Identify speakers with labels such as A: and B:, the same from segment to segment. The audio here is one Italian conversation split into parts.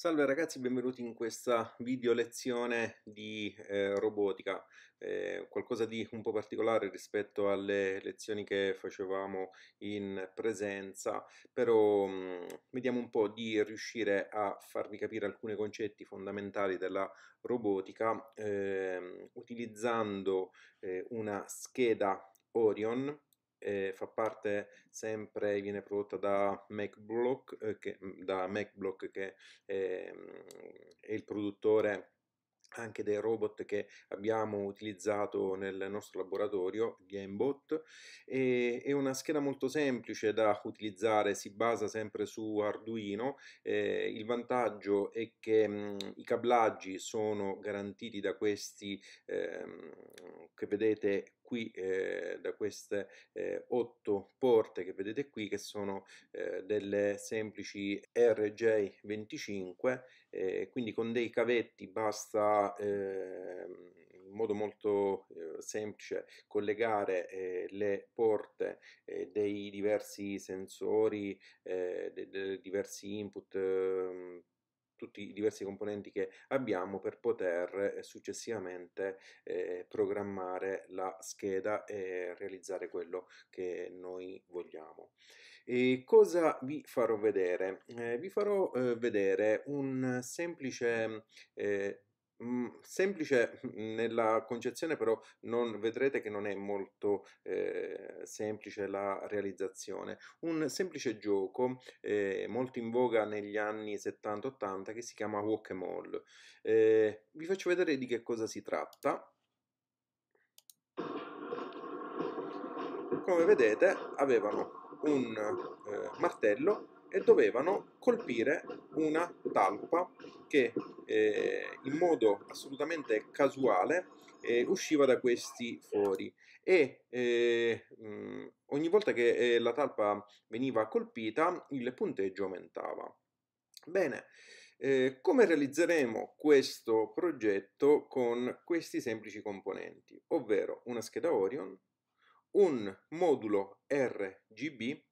A: Salve ragazzi, benvenuti in questa video lezione di eh, robotica, eh, qualcosa di un po' particolare rispetto alle lezioni che facevamo in presenza, però mh, mm, vediamo un po' di riuscire a farvi capire alcuni concetti fondamentali della robotica ehm, eh, utilizzando una scheda Orion eh, fa parte sempre, viene prodotta da MacBlock, eh, che, mhmm, da MacBlock che eh, è il produttore anche dei robot che abbiamo utilizzato nel nostro laboratorio, Gamebot, e, è una scheda molto semplice da utilizzare, si basa sempre su Arduino, eh, il vantaggio è che mh, mhmm, i cablaggi sono garantiti da questi eh, che vedete qui eh, da queste eh, otto porte che vedete qui che sono eh, delle semplici RJ25 eh, quindi con dei cavetti basta ehm, in modo molto eh, semplice collegare eh, le porte dei diversi sensori dei, dei diversi input ehm, tutti i diversi componenti che abbiamo per poter eh, successivamente eh, programmare la scheda e realizzare quello che noi vogliamo. E cosa vi farò vedere? Eh, vi farò eh, vedere un semplice eh, Mhmm, semplice nella concezione, però non, vedrete che non è molto eh, semplice la realizzazione. Un semplice gioco eh, molto in voga negli anni 70-80 che si chiama Walk'em eh, vi faccio vedere di che cosa si tratta. Come vedete avevano un eh, martello e dovevano colpire una talpa che eh, in modo assolutamente casuale eh, usciva da questi fori e eh, mh, mm, ogni volta che eh, la talpa veniva colpita il punteggio aumentava. Bene, eh, come realizzeremo questo progetto con questi semplici componenti, ovvero una scheda Orion, un modulo RGB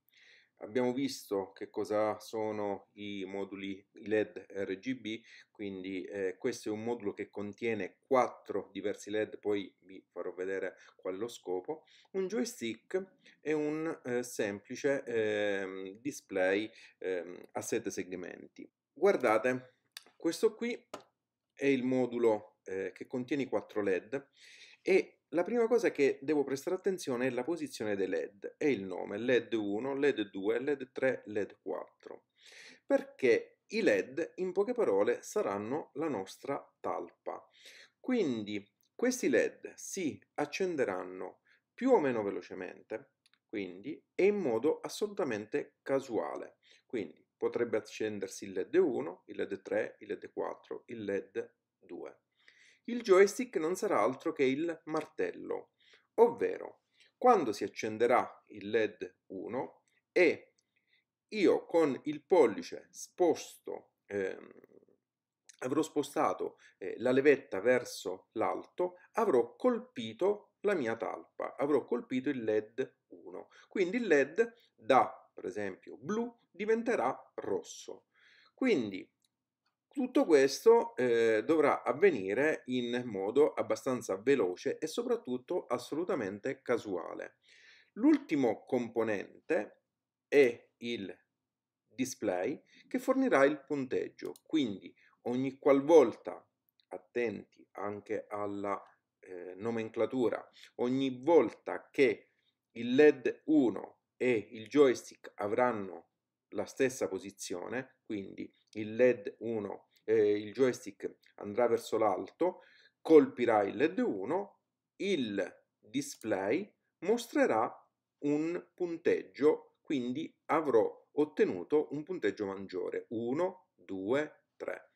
A: Abbiamo visto che cosa sono i moduli LED RGB, quindi eh, questo è un modulo che contiene quattro diversi LED, poi vi farò vedere qual è lo scopo, un joystick e un eh, semplice eh, display ehm, a sette segmenti. Guardate, questo qui è il modulo eh, che contiene i quattro LED e la prima cosa che devo prestare attenzione è la posizione dei LED e il nome LED 1, LED 2, LED 3, LED 4 perché i LED in poche parole saranno la nostra talpa. Quindi questi LED si accenderanno più o meno velocemente, quindi e in modo assolutamente casuale. Quindi potrebbe accendersi il LED 1, il LED 3, il LED 4, il LED 2 il joystick non sarà altro che il martello, ovvero quando si accenderà il LED 1 e io con il pollice sposto eh, avrò spostato eh, la levetta verso l'alto, avrò colpito la mia talpa, avrò colpito il LED 1. Quindi il LED da, per esempio, blu diventerà rosso. Quindi tutto questo eh, dovrà avvenire in modo abbastanza veloce e soprattutto assolutamente casuale. L'ultimo componente è il display che fornirà il punteggio, quindi ogni qualvolta, attenti anche alla eh, nomenclatura, ogni volta che il LED 1 e il joystick avranno la stessa posizione, quindi il LED 1, eh, il joystick andrà verso l'alto, colpirà il LED 1, il display mostrerà un punteggio, quindi avrò ottenuto un punteggio maggiore, 1, 2, 3.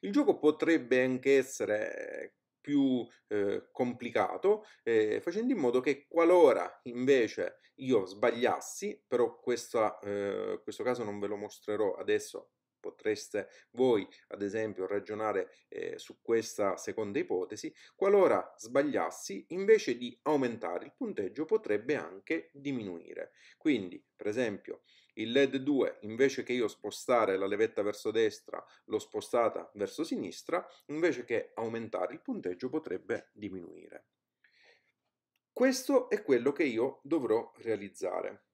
A: Il gioco potrebbe anche essere più eh, complicato, eh, facendo in modo che qualora invece io sbagliassi, però questa, eh, questo caso non ve lo mostrerò adesso, potreste voi ad esempio ragionare ehm, su questa seconda ipotesi, qualora sbagliassi invece di aumentare il punteggio potrebbe anche diminuire. Quindi per esempio il LED 2, invece che io spostare la levetta verso destra, l'ho spostata verso sinistra, invece che aumentare il punteggio potrebbe diminuire. Questo è quello che io dovrò realizzare.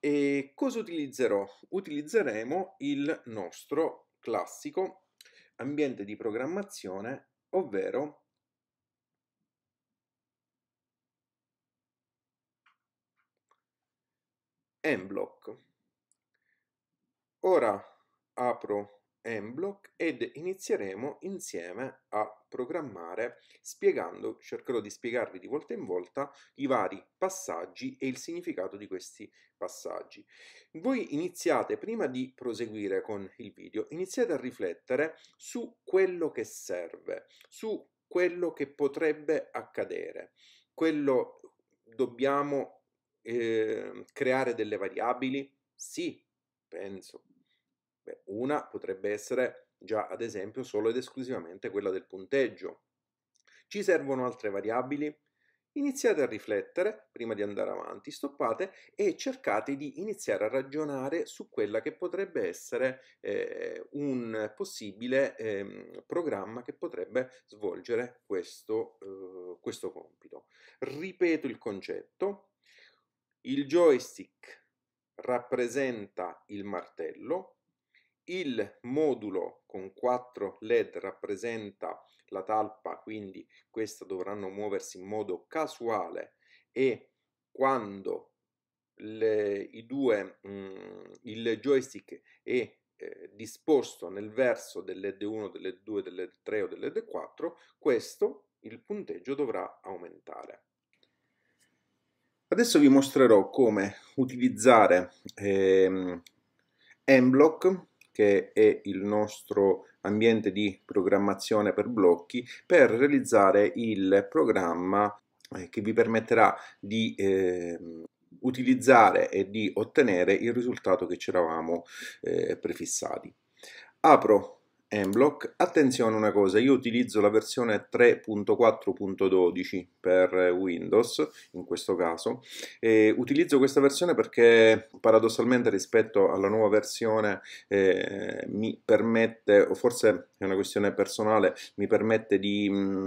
A: E cosa utilizzerò? Utilizzeremo il nostro classico ambiente di programmazione, ovvero mBlock. Ora apro mBlock ed inizieremo insieme a programmare spiegando, cercherò di spiegarvi di volta in volta i vari passaggi e il significato di questi passaggi. Voi iniziate, prima di proseguire con il video, iniziate a riflettere su quello che serve, su quello che potrebbe accadere, quello dobbiamo eh, creare delle variabili? Sì, penso. Beh, una potrebbe essere già ad esempio solo ed esclusivamente quella del punteggio. Ci servono altre variabili? Iniziate a riflettere prima di andare avanti, stoppate e cercate di iniziare a ragionare su quella che potrebbe essere eh, un possibile eh, programma che potrebbe svolgere questo, eh, questo compito. Ripeto il concetto, il joystick rappresenta il martello, il modulo con 4 led rappresenta la talpa, quindi questa dovranno muoversi in modo casuale e quando le, i due, mh, mm, il joystick è eh, disposto nel verso del led 1, del led 2, del led 3 o del led 4, questo il punteggio dovrà aumentare. Adesso vi mostrerò come utilizzare ehm, mBlock, che è il nostro ambiente di programmazione per blocchi, per realizzare il programma eh, che vi permetterà di eh, utilizzare e di ottenere il risultato che ci eravamo eh, prefissati. Apro Mblock. Eh, attenzione una cosa, io utilizzo la versione 3.4.12 per eh, Windows, in questo caso, e utilizzo questa versione perché paradossalmente rispetto alla nuova versione eh, mi permette, o forse è una questione personale, mi permette di... Mh, mm,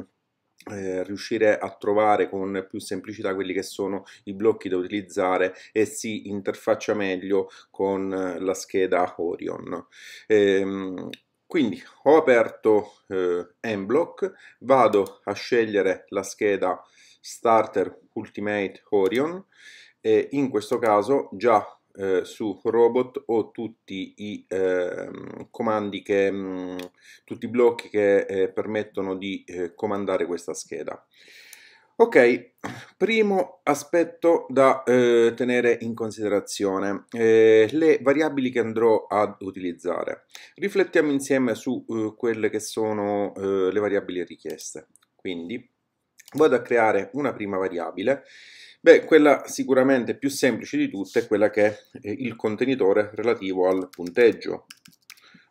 A: eh, riuscire a trovare con più semplicità quelli che sono i blocchi da utilizzare e si interfaccia meglio con eh, la scheda Orion. Ehm, quindi ho aperto eh, MBlock, vado a scegliere la scheda Starter Ultimate Orion e in questo caso già eh, su robot ho tutti i eh, comandi che mh, mm, tutti i blocchi che eh, permettono di eh, comandare questa scheda. Ok, primo aspetto da eh, tenere in considerazione, eh, le variabili che andrò ad utilizzare. Riflettiamo insieme su eh, quelle che sono eh, le variabili richieste. Quindi vado a creare una prima variabile. Beh, quella sicuramente più semplice di tutte è quella che è eh, il contenitore relativo al punteggio.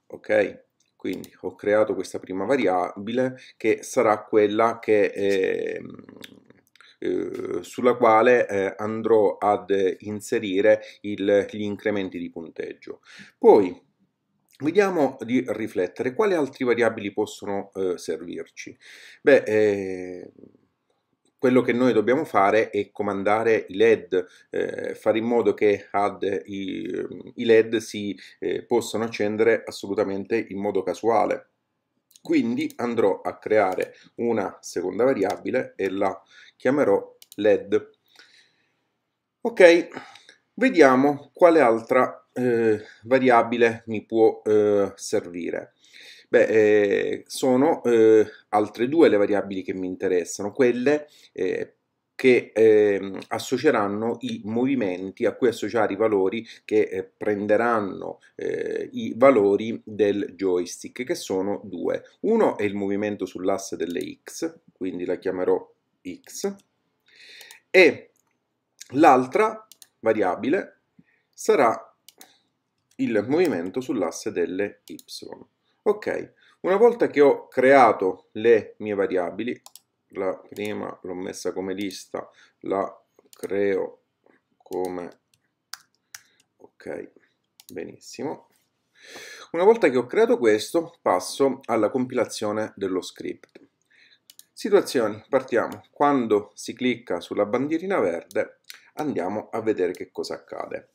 A: Ok, quindi ho creato questa prima variabile che sarà quella che, eh, eh, sulla quale eh, andrò ad inserire il, gli incrementi di punteggio. Poi Vediamo di riflettere quali altre variabili possono eh, servirci. Beh, eh, quello che noi dobbiamo fare è comandare i led, eh, fare in modo che ad, i, i, led si eh, possano accendere assolutamente in modo casuale. Quindi andrò a creare una seconda variabile e la chiamerò led. Ok, vediamo quale altra eh, variabile mi può eh, servire. Beh, eh, sono eh, altre due le variabili che mi interessano, quelle eh, che eh, associeranno i movimenti a cui associare i valori che eh, prenderanno eh, i valori del joystick, che sono due. Uno è il movimento sull'asse delle x, quindi la chiamerò x, e l'altra variabile sarà il movimento sull'asse delle y. Ok, una volta che ho creato le mie variabili, la prima l'ho messa come lista, la creo come... Ok, benissimo. Una volta che ho creato questo, passo alla compilazione dello script. Situazioni, partiamo. Quando si clicca sulla bandierina verde, andiamo a vedere che cosa accade.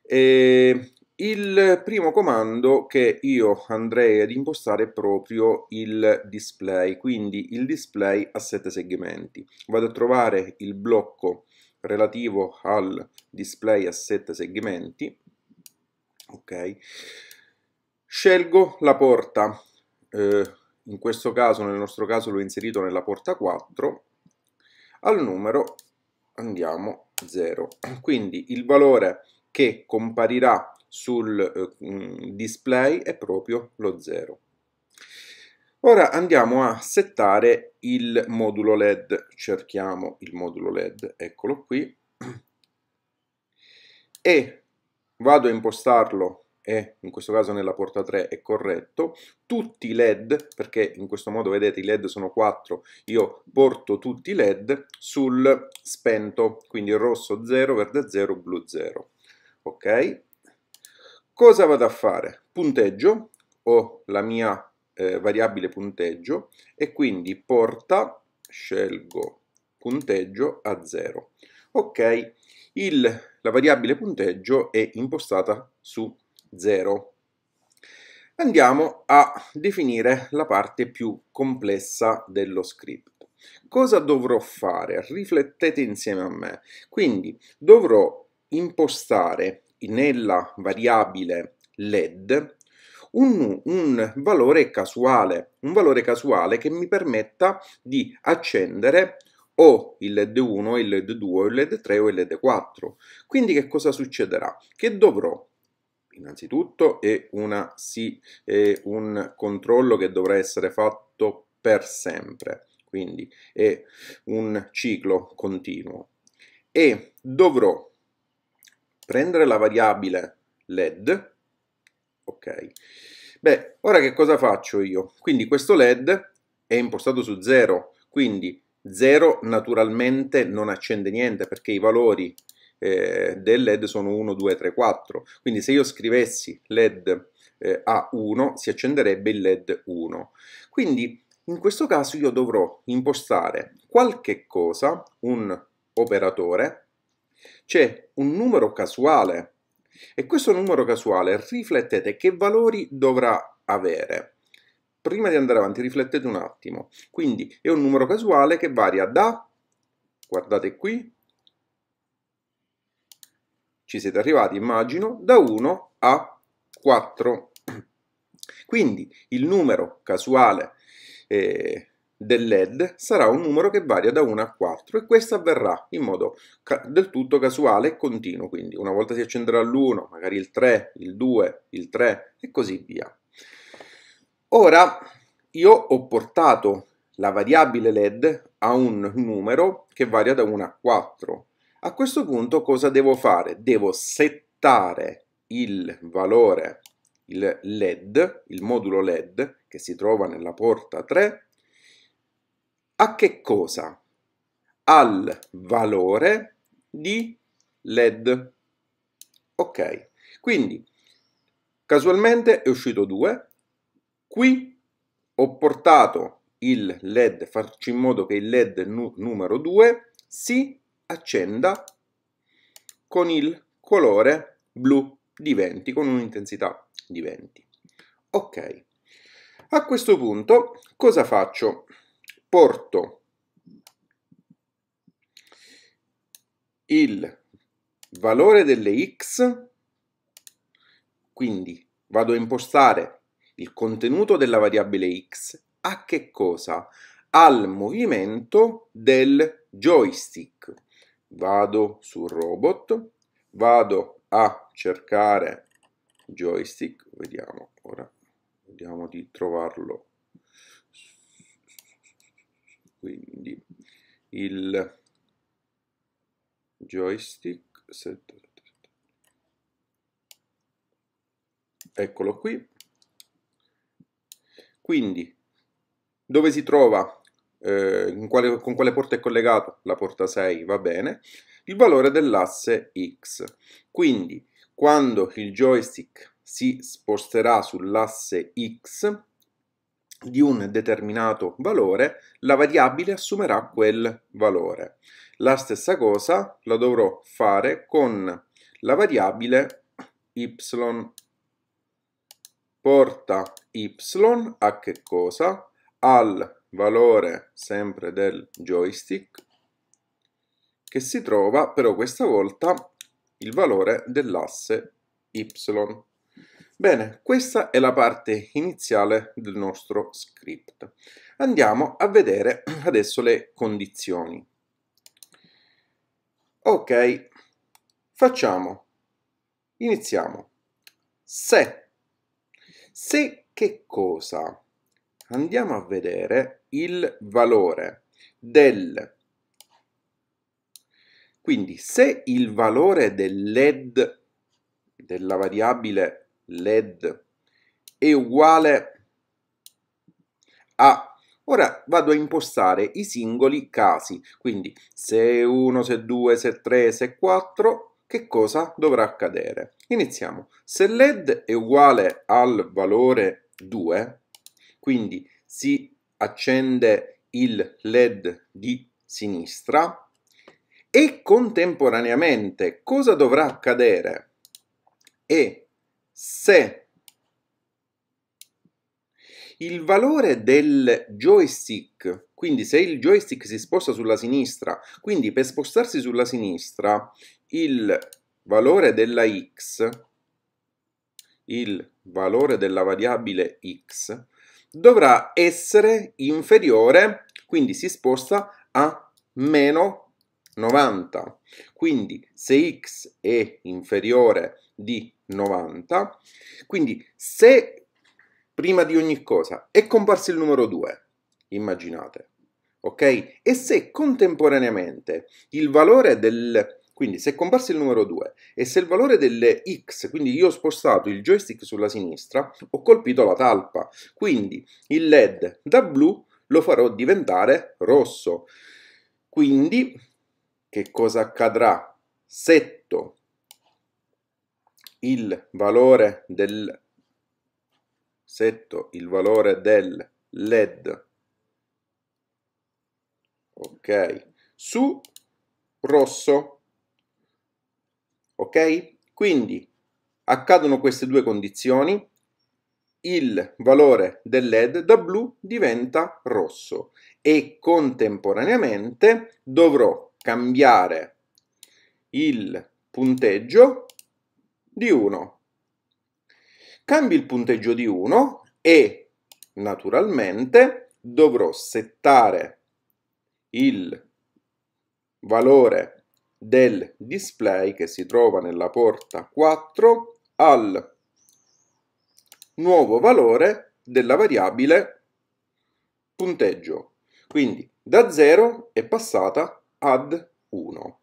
A: E il primo comando che io andrei ad impostare è proprio il display, quindi il display a sette segmenti. Vado a trovare il blocco relativo al display a sette segmenti, ok? Scelgo la porta, eh, in questo caso, nel nostro caso l'ho inserito nella porta 4, al numero andiamo 0. Quindi il valore che comparirà sul eh, mm, display è proprio lo 0. Ora andiamo a settare il modulo LED, cerchiamo il modulo LED, eccolo qui, e vado a impostarlo e in questo caso nella porta 3 è corretto, tutti i led, perché in questo modo vedete i led sono 4, io porto tutti i led sul spento, quindi rosso 0, verde 0, blu 0, ok? Cosa vado a fare? Punteggio, ho la mia eh, variabile punteggio e quindi porta, scelgo punteggio a 0. Ok, il, la variabile punteggio è impostata su 0. Andiamo a definire la parte più complessa dello script. Cosa dovrò fare? Riflettete insieme a me. Quindi dovrò impostare nella variabile LED un, un, valore casuale, un valore casuale che mi permetta di accendere o il LED 1, il LED 2, il LED 3 o il LED 4. Quindi che cosa succederà? Che dovrò innanzitutto è, una, sì, è un controllo che dovrà essere fatto per sempre, quindi è un ciclo continuo e dovrò prendere la variabile LED, ok, beh, ora che cosa faccio io? Quindi questo LED è impostato su 0, quindi 0 naturalmente non accende niente perché i valori eh, del LED sono 1, 2, 3, 4, quindi se io scrivessi LED eh, a 1 si accenderebbe il LED 1, quindi in questo caso io dovrò impostare qualche cosa, un operatore, c'è un numero casuale e questo numero casuale riflettete che valori dovrà avere. Prima di andare avanti riflettete un attimo. Quindi è un numero casuale che varia da, guardate qui, ci siete arrivati immagino, da 1 a 4. Quindi il numero casuale eh, del LED sarà un numero che varia da 1 a 4 e questo avverrà in modo del tutto casuale e continuo, quindi una volta si accenderà l'1, magari il 3, il 2, il 3 e così via. Ora io ho portato la variabile LED a un numero che varia da 1 a 4. A questo punto cosa devo fare? Devo settare il valore, il LED, il modulo LED che si trova nella porta 3 a che cosa? Al valore di LED. Ok, quindi casualmente è uscito 2. Qui ho portato il LED, farci in modo che il LED nu numero 2 si accenda con il colore blu di 20, con un'intensità di 20. Ok, a questo punto cosa faccio? porto il valore delle x, quindi vado a impostare il contenuto della variabile x a che cosa? Al movimento del joystick. Vado su robot, vado a cercare joystick, vediamo ora, vediamo di trovarlo quindi il joystick eccolo qui quindi dove si trova eh, quale, con quale porta è collegato la porta 6 va bene il valore dell'asse x quindi quando il joystick si sposterà sull'asse x di un determinato valore, la variabile assumerà quel valore. La stessa cosa la dovrò fare con la variabile y porta y a che cosa? Al valore sempre del joystick che si trova però questa volta il valore dell'asse y. Bene, questa è la parte iniziale del nostro script. Andiamo a vedere adesso le condizioni. Ok, facciamo. Iniziamo. Se. Se che cosa? Andiamo a vedere il valore del quindi se il valore del LED della variabile led è uguale a Ora vado a impostare i singoli casi, quindi se 1, se 2, se 3, se 4, che cosa dovrà accadere? Iniziamo. Se led è uguale al valore 2, quindi si accende il led di sinistra e contemporaneamente cosa dovrà accadere? E se il valore del joystick, quindi se il joystick si sposta sulla sinistra, quindi per spostarsi sulla sinistra il valore della x, il valore della variabile x, dovrà essere inferiore, quindi si sposta a meno 90. Quindi se x è inferiore di 90. Quindi se prima di ogni cosa è comparso il numero 2, immaginate, ok? E se contemporaneamente il valore del... Quindi se è comparso il numero 2 e se il valore delle x, quindi io ho spostato il joystick sulla sinistra, ho colpito la talpa. Quindi il led da blu lo farò diventare rosso. Quindi che cosa accadrà? Setto il valore del setto il valore del led ok su rosso ok quindi accadono queste due condizioni il valore del led da blu diventa rosso e contemporaneamente dovrò cambiare il punteggio di 1. Cambi il punteggio di 1 e naturalmente dovrò settare il valore del display che si trova nella porta 4 al nuovo valore della variabile punteggio. Quindi da 0 è passata ad 1.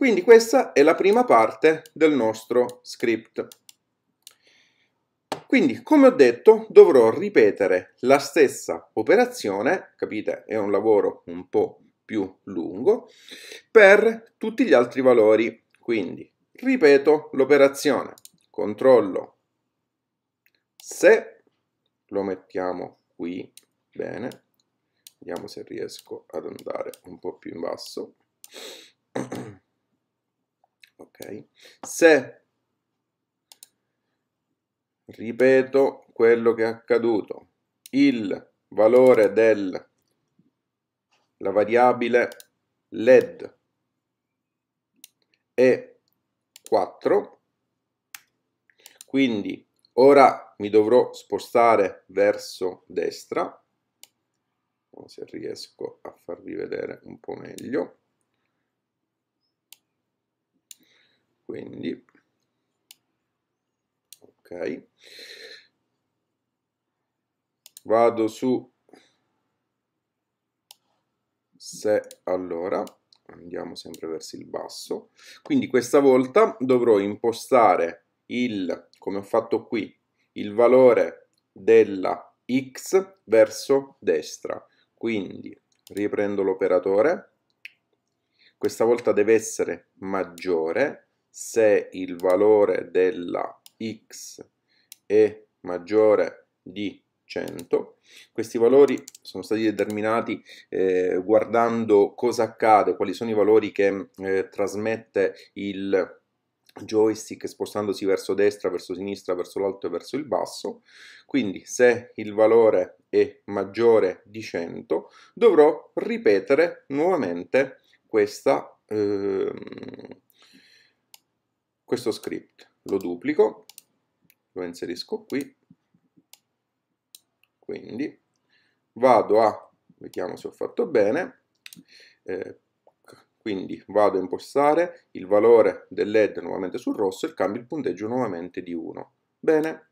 A: Quindi questa è la prima parte del nostro script. Quindi, come ho detto, dovrò ripetere la stessa operazione, capite, è un lavoro un po' più lungo, per tutti gli altri valori. Quindi, ripeto l'operazione, controllo se, lo mettiamo qui, bene, vediamo se riesco ad andare un po' più in basso, ok? Se ripeto quello che è accaduto, il valore della variabile led è 4, quindi ora mi dovrò spostare verso destra, se riesco a farvi vedere un po' meglio, quindi ok vado su se allora andiamo sempre verso il basso quindi questa volta dovrò impostare il come ho fatto qui il valore della x verso destra quindi riprendo l'operatore questa volta deve essere maggiore se il valore della x è maggiore di 100. Questi valori sono stati determinati eh, guardando cosa accade, quali sono i valori che eh, trasmette il joystick spostandosi verso destra, verso sinistra, verso l'alto e verso il basso. Quindi se il valore è maggiore di 100 dovrò ripetere nuovamente questa... Eh, questo script lo duplico, lo inserisco qui, quindi vado a, vediamo se ho fatto bene, eh, quindi vado a impostare il valore del LED nuovamente sul rosso e cambio il punteggio nuovamente di 1. Bene,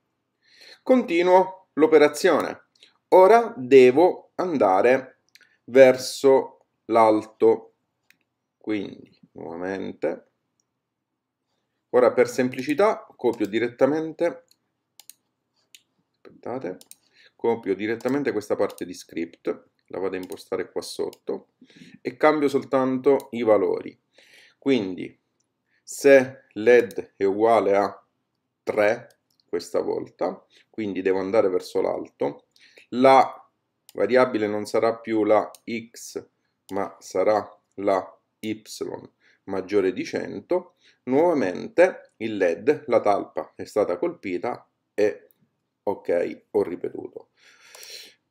A: continuo l'operazione. Ora devo andare verso l'alto, quindi nuovamente Ora per semplicità copio direttamente, aspettate, copio direttamente questa parte di script, la vado a impostare qua sotto e cambio soltanto i valori. Quindi se led è uguale a 3 questa volta, quindi devo andare verso l'alto, la variabile non sarà più la x ma sarà la y maggiore di 100 Nuovamente il LED, la talpa è stata colpita e ok, ho ripetuto.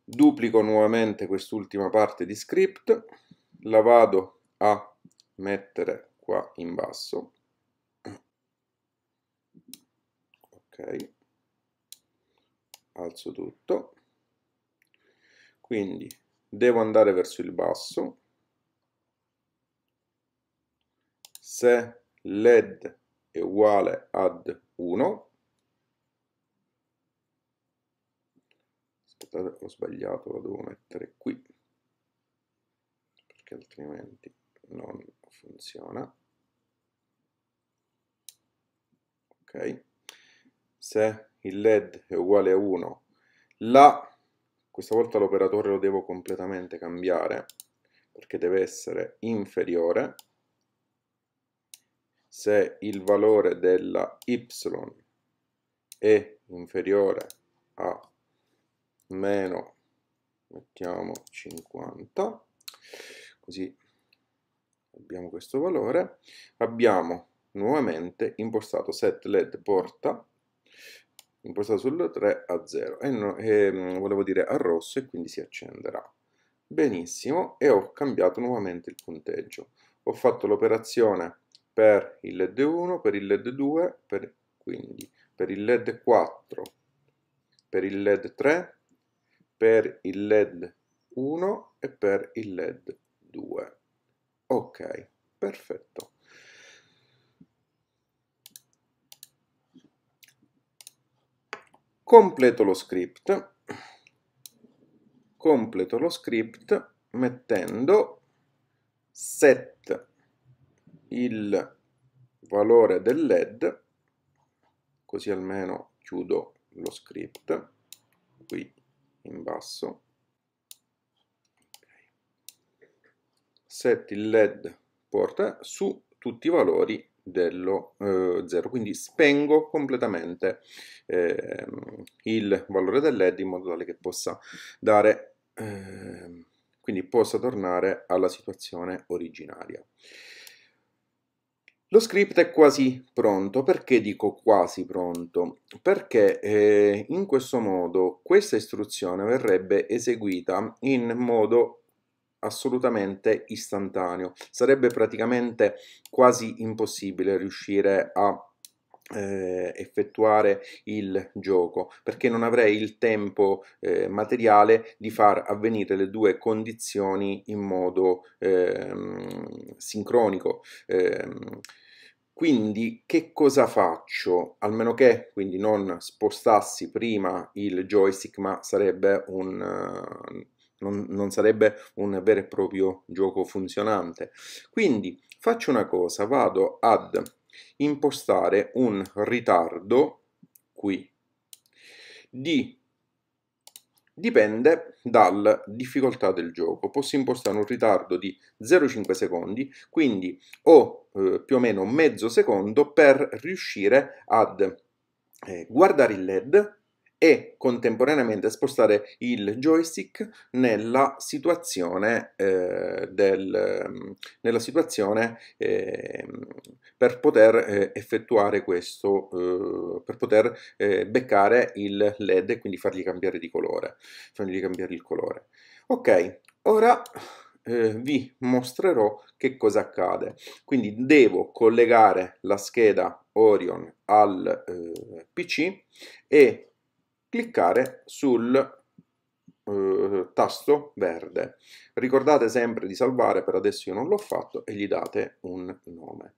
A: Duplico nuovamente quest'ultima parte di script, la vado a mettere qua in basso. Ok, alzo tutto. Quindi devo andare verso il basso. Se led è uguale ad 1 aspettate ho sbagliato lo devo mettere qui perché altrimenti non funziona ok se il led è uguale a 1 la questa volta l'operatore lo devo completamente cambiare perché deve essere inferiore se il valore della y è inferiore a meno mettiamo 50 così abbiamo questo valore abbiamo nuovamente impostato set led porta impostato sul 3 a 0 e, no, e ehm, volevo dire a rosso e quindi si accenderà benissimo e ho cambiato nuovamente il punteggio ho fatto l'operazione per il LED 1, per il LED 2, per, quindi per il LED 4, per il LED 3, per il LED 1 e per il LED 2. Ok, perfetto. Completo lo script, completo lo script mettendo set il valore del led così almeno chiudo lo script qui in basso set il led porta su tutti i valori dello 0 eh, quindi spengo completamente eh, il valore del led in modo tale che possa dare eh, quindi possa tornare alla situazione originaria lo script è quasi pronto, perché dico quasi pronto? Perché eh, in questo modo questa istruzione verrebbe eseguita in modo assolutamente istantaneo, sarebbe praticamente quasi impossibile riuscire a eh, effettuare il gioco perché non avrei il tempo eh, materiale di far avvenire le due condizioni in modo eh, sincronico ehm, quindi che cosa faccio? Almeno che quindi non spostassi prima il joystick ma sarebbe un non, non, sarebbe un vero e proprio gioco funzionante. Quindi faccio una cosa, vado ad impostare un ritardo qui di dipende dalla difficoltà del gioco. Posso impostare un ritardo di 0,5 secondi, quindi ho eh, più o meno mezzo secondo per riuscire ad eh, guardare il LED e contemporaneamente spostare il joystick nella situazione, eh, del, mm, nella situazione eh, per poter eh, effettuare questo, eh, per poter eh, beccare il led e quindi fargli cambiare di colore, fargli cambiare il colore. Ok, ora eh, vi mostrerò che cosa accade. Quindi devo collegare la scheda Orion al PC e cliccare sul eh, tasto verde. Ricordate sempre di salvare, per adesso io non l'ho fatto, e gli date un nome.